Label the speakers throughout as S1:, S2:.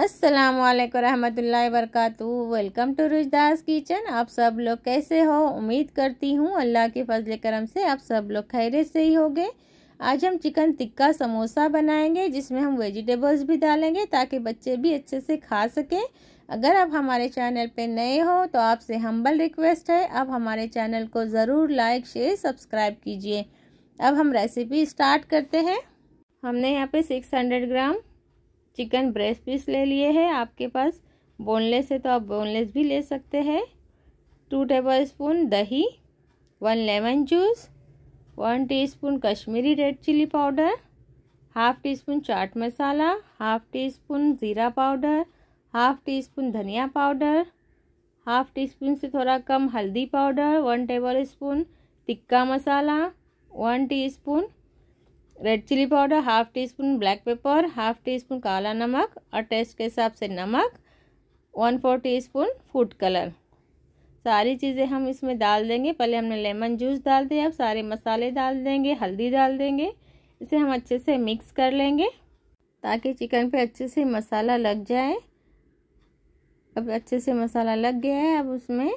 S1: अस्सलाम वालेकुम रहमतुल्लाहि वेलकम टू रुजदास किचन आप सब लोग कैसे हो उम्मीद करती हूँ अल्लाह के फजल करम से आप सब लोग खैरियत से ही होंगे आज हम चिकन टिक्का समोसा बनाएंगे जिसमें हम वेजिटेबल्स भी डालेंगे ताकि बच्चे भी अच्छे से खा सकें अगर आप हमारे चैनल पर नए हो तो आपसे हम्बल रिक्वेस्ट है आप हमारे चैनल को ज़रूर लाइक शेयर सब्सक्राइब कीजिए अब हम रेसिपी स्टार्ट करते हैं हमने यहाँ पे 600 ग्राम चिकन ब्रेस्ट पीस ले लिए हैं आपके पास बोनलेस है तो आप बोनलेस भी ले सकते हैं टू टेबल स्पून दही one lemon juice one teaspoon Kashmiri red chilli powder half teaspoon chaat masala half teaspoon ज़ीरा पाउडर हाफ टी स्पून धनिया पाउडर हाफ टी स्पून से थोड़ा कम हल्दी powder one tablespoon tikka masala one teaspoon red chilli powder half teaspoon black pepper half teaspoon काला नमक और taste के हिसाब से नमक one four tea spoon food colour सारी चीज़ें हम इसमें डाल देंगे पहले हमने लेमन जूस डाल दिया अब सारे मसाले डाल देंगे हल्दी डाल देंगे इसे हम अच्छे से मिक्स कर लेंगे ताकि चिकन पे अच्छे से मसाला लग जाए अब अच्छे से मसाला लग गया है अब उसमें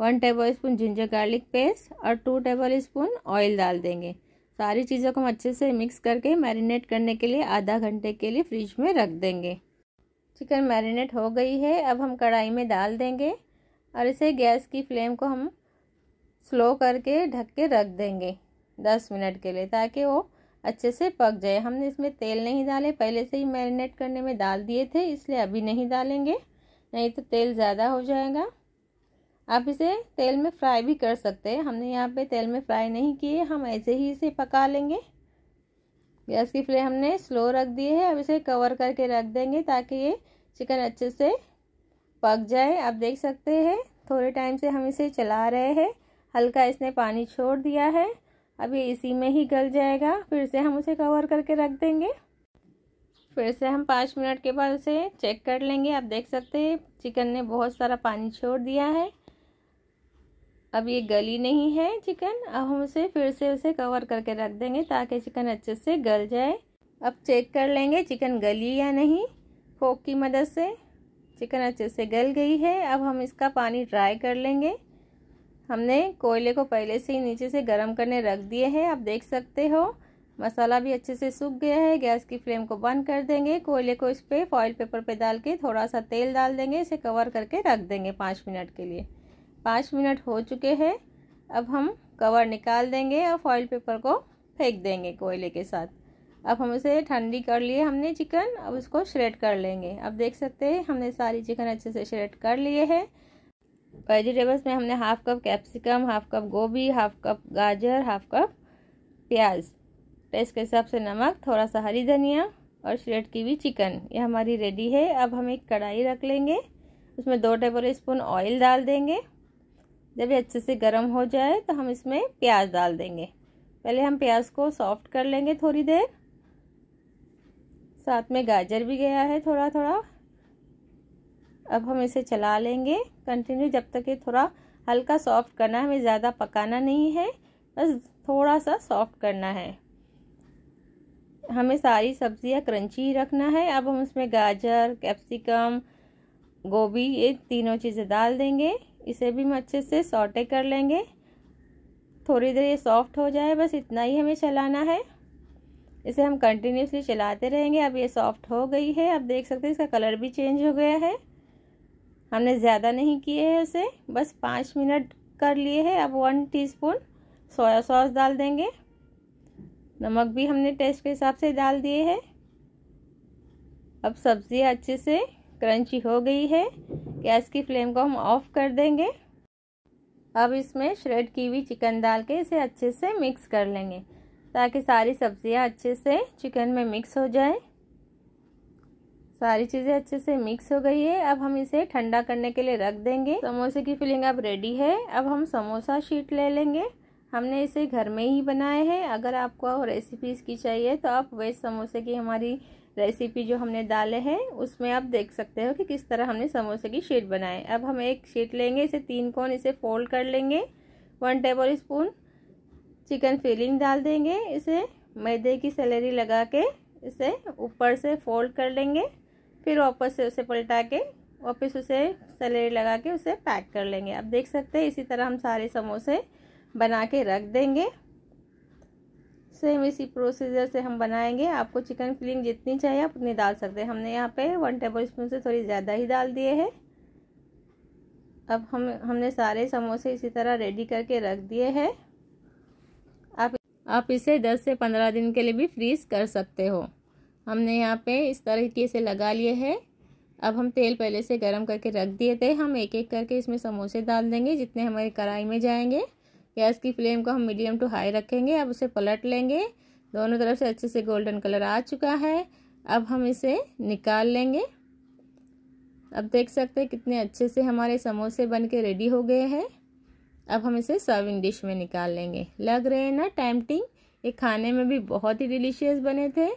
S1: one tablespoon ginger garlic paste और टू टेबल स्पून ऑयल डाल देंगे सारी चीज़ों को हम अच्छे से मिक्स करके मैरिनेट करने के लिए आधा घंटे के लिए फ्रिज में रख देंगे चिकन मैरिनेट हो गई है अब हम कढ़ाई में डाल देंगे और इसे गैस की फ्लेम को हम स्लो करके ढक के रख देंगे दस मिनट के लिए ताकि वो अच्छे से पक जाए हमने इसमें तेल नहीं डाले पहले से ही मैरिनेट करने में डाल दिए थे इसलिए अभी नहीं डालेंगे नहीं तो तेल ज़्यादा हो जाएगा आप इसे तेल में फ्राई भी कर सकते हैं हमने यहाँ पे तेल में फ्राई नहीं किए हम ऐसे ही इसे पका लेंगे गैस की फ्लेम हमने स्लो रख दी है अब इसे कवर करके रख देंगे ताकि ये चिकन अच्छे से पक जाए आप देख सकते हैं थोड़े टाइम से हम इसे चला रहे हैं हल्का इसने पानी छोड़ दिया है ये इसी में ही गल जाएगा फिर से हम उसे कवर करके रख देंगे फिर से हम पाँच मिनट के बाद उसे चेक कर लेंगे आप देख सकते हैं चिकन ने बहुत सारा पानी छोड़ दिया है अब ये गली नहीं है चिकन अब हम उसे फिर से उसे कवर करके रख देंगे ताकि चिकन अच्छे से गल जाए अब चेक कर लेंगे चिकन गली या नहीं फोक की मदद से चिकन अच्छे से गल गई है अब हम इसका पानी ड्राई कर लेंगे हमने कोयले को पहले से ही नीचे से गर्म करने रख दिए हैं आप देख सकते हो मसाला भी अच्छे से सूख गया है गैस की फ्लेम को बंद कर देंगे कोयले को इस पर फॉइल पेपर पे डाल के थोड़ा सा तेल डाल देंगे इसे कवर करके रख देंगे पाँच मिनट के लिए पाँच मिनट हो चुके हैं अब हम कवर निकाल देंगे और फॉइल पेपर को फेंक देंगे कोयले के साथ अब हम उसे ठंडी कर लिए हमने चिकन अब उसको श्रेड कर लेंगे अब देख सकते हैं हमने सारी चिकन अच्छे से श्रेड कर लिए है वेजिटेबल्स में हमने half cup capsicum half cup गोभी हाफ कप गाजर हाफ कप प्याज टेस्ट के हिसाब से नमक थोड़ा सा हरी धनिया और श्रेड की भी चिकन ये हमारी रेडी है अब हम एक कढ़ाई रख लेंगे उसमें दो टेबल स्पून ऑयल डाल देंगे जब ये अच्छे से गर्म हो जाए तो हम इसमें प्याज डाल देंगे पहले हम प्याज को सॉफ्ट कर लेंगे थोड़ी देर साथ में गाजर भी गया है थोड़ा थोड़ा अब हम इसे चला लेंगे कंटिन्यू जब तक ये थोड़ा हल्का सॉफ्ट करना है हमें ज़्यादा पकाना नहीं है बस थोड़ा सा सॉफ्ट करना है हमें सारी सब्जियां क्रंची ही रखना है अब हम इसमें गाजर कैप्सिकम गोभी ये तीनों चीज़ें डाल देंगे इसे भी हम अच्छे से सॉटे कर लेंगे थोड़ी देर ये सॉफ्ट हो जाए बस इतना ही हमें चलाना है इसे हम कंटिन्यूसली चलाते रहेंगे अब ये सॉफ्ट हो गई है अब देख सकते हैं इसका कलर भी चेंज हो गया है हमने ज़्यादा नहीं किए है उसे बस पाँच मिनट कर लिए है अब वन टीस्पून सोया सॉस डाल देंगे नमक भी हमने टेस्ट के हिसाब से डाल दिए है अब सब्ज़ी अच्छे से क्रंची हो गई है गैस की फ्लेम को हम ऑफ कर देंगे अब इसमें श्रेड की हुई चिकन डाल के इसे अच्छे से मिक्स कर लेंगे ताकि सारी सब्जियां अच्छे से चिकन में मिक्स हो जाए सारी चीज़ें अच्छे से मिक्स हो गई है अब हम इसे ठंडा करने के लिए रख देंगे समोसे की फिलिंग अब रेडी है अब हम समोसा शीट ले लेंगे हमने इसे घर में ही बनाया है अगर आपको रेसिपी इसकी चाहिए तो आप वेज समोसे की हमारी रेसिपी जो हमने डाले हैं उसमें आप देख सकते हो कि किस तरह हमने समोसे की शीट बनाए अब हम एक शीट लेंगे इसे तीन कोन इसे फोल्ड कर लेंगे one tablespoon chicken filling डाल देंगे इसे मैदे की सैलरी लगा के इसे ऊपर से फोल्ड कर लेंगे फिर वापस से उसे पलटा के वापस उसे सैलरी लगा के उसे पैक कर लेंगे आप देख सकते हैं इसी तरह हम सारे समोसे बना के रख देंगे सेम इसी प्रोसीजर से हम बनाएंगे आपको चिकन फिलिंग जितनी चाहिए आप उतनी डाल सकते हैं हमने यहाँ पे वन टेबल स्पून से थोड़ी ज़्यादा ही डाल दिए हैं अब हम हमने सारे समोसे इसी तरह रेडी करके रख दिए हैं आप आप इसे 10 से 15 दिन के लिए भी फ्रीज कर सकते हो हमने यहाँ पे इस तरीके से लगा लिए हैं अब हम तेल पहले से गर्म करके रख दिए थे हम एक एक करके इसमें समोसे डाल देंगे जितने हमारे कढ़ाई में जाएंगे गैस की फ्लेम को हम मीडियम टू हाई रखेंगे अब उसे पलट लेंगे दोनों तरफ से अच्छे से गोल्डन कलर आ चुका है अब हम इसे निकाल लेंगे अब देख सकते हैं कितने अच्छे से हमारे समोसे बन के रेडी हो गए हैं अब हम इसे सर्विंग डिश में निकाल लेंगे लग रहे हैं ना टैमटिंग ये खाने में भी बहुत ही डिलीशियस बने थे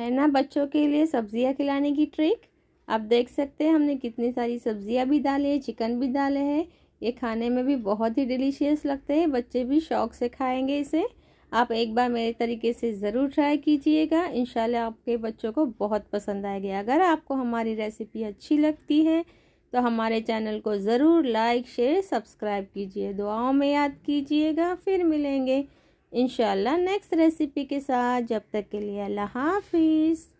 S1: है ना बच्चों के लिए सब्जियां खिलाने की ट्रिक आप देख सकते हैं हमने कितनी सारी सब्जियां भी डाली है चिकन भी डाले हैं ये खाने में भी बहुत ही डिलीशियस लगते हैं बच्चे भी शौक से खाएंगे इसे आप एक बार मेरे तरीके से ज़रूर ट्राई कीजिएगा इन आपके बच्चों को बहुत पसंद आएगी अगर आपको हमारी रेसिपी अच्छी लगती है तो हमारे चैनल को ज़रूर लाइक शेयर सब्सक्राइब कीजिए दुआओं में याद कीजिएगा फिर मिलेंगे इन नेक्स्ट रेसिपी के साथ जब तक के लिए अल्लाह हाफिज़